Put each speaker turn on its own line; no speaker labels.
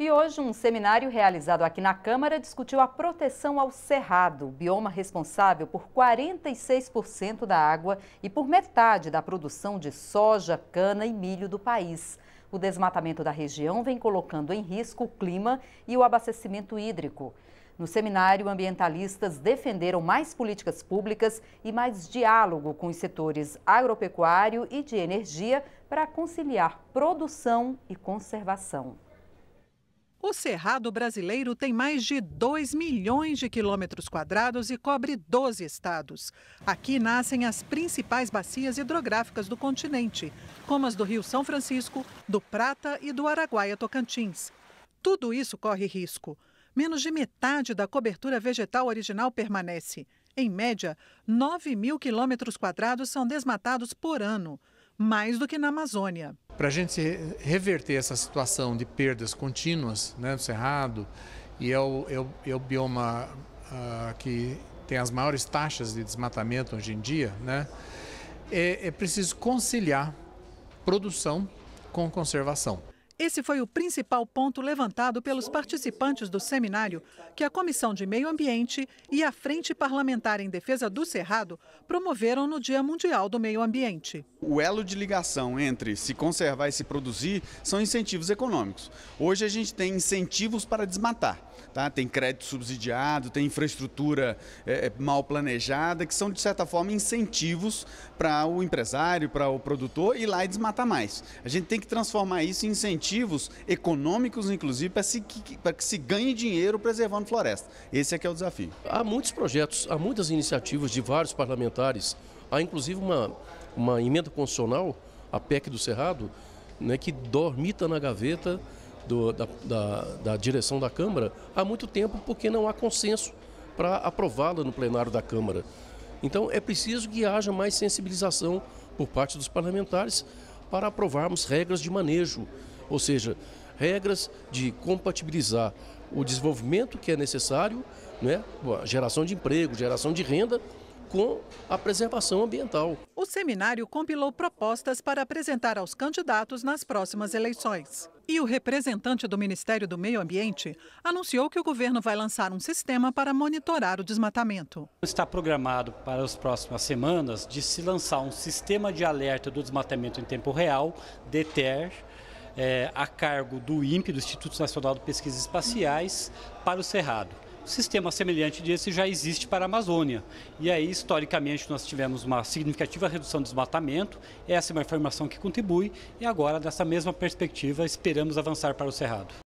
E hoje, um seminário realizado aqui na Câmara discutiu a proteção ao cerrado, bioma responsável por 46% da água e por metade da produção de soja, cana e milho do país. O desmatamento da região vem colocando em risco o clima e o abastecimento hídrico. No seminário, ambientalistas defenderam mais políticas públicas e mais diálogo com os setores agropecuário e de energia para conciliar produção e conservação.
O Cerrado brasileiro tem mais de 2 milhões de quilômetros quadrados e cobre 12 estados. Aqui nascem as principais bacias hidrográficas do continente, como as do Rio São Francisco, do Prata e do Araguaia Tocantins. Tudo isso corre risco. Menos de metade da cobertura vegetal original permanece. Em média, 9 mil quilômetros quadrados são desmatados por ano, mais do que na Amazônia.
Para a gente reverter essa situação de perdas contínuas né, do cerrado, e é o, é o, é o bioma uh, que tem as maiores taxas de desmatamento hoje em dia, né, é, é preciso conciliar produção com conservação.
Esse foi o principal ponto levantado pelos participantes do seminário que a Comissão de Meio Ambiente e a Frente Parlamentar em Defesa do Cerrado promoveram no Dia Mundial do Meio Ambiente.
O elo de ligação entre se conservar e se produzir são incentivos econômicos. Hoje a gente tem incentivos para desmatar. Tá? Tem crédito subsidiado, tem infraestrutura é, é, mal planejada, que são, de certa forma, incentivos para o empresário, para o produtor ir lá e desmatar mais. A gente tem que transformar isso em incentivos econômicos, inclusive,
para que, que se ganhe dinheiro preservando floresta. Esse é que é o desafio. Há muitos projetos, há muitas iniciativas de vários parlamentares Há inclusive uma, uma emenda constitucional, a PEC do Cerrado, né, que dormita na gaveta do, da, da, da direção da Câmara há muito tempo, porque não há consenso para aprová-la no plenário da Câmara. Então é preciso que haja mais sensibilização por parte dos parlamentares para aprovarmos regras de manejo, ou seja, regras de compatibilizar o desenvolvimento que é necessário, né, geração de emprego, geração de renda, com a preservação ambiental.
O seminário compilou propostas para apresentar aos candidatos nas próximas eleições. E o representante do Ministério do Meio Ambiente anunciou que o governo vai lançar um sistema para monitorar o desmatamento.
Está programado para as próximas semanas de se lançar um sistema de alerta do desmatamento em tempo real, DETER, é, eh, a cargo do INPE, do Instituto Nacional de Pesquisas Espaciais, para o Cerrado. Um sistema semelhante desse já existe para a Amazônia. E aí, historicamente, nós tivemos uma significativa redução do desmatamento, essa é uma informação que contribui, e agora, dessa mesma perspectiva, esperamos avançar para o Cerrado.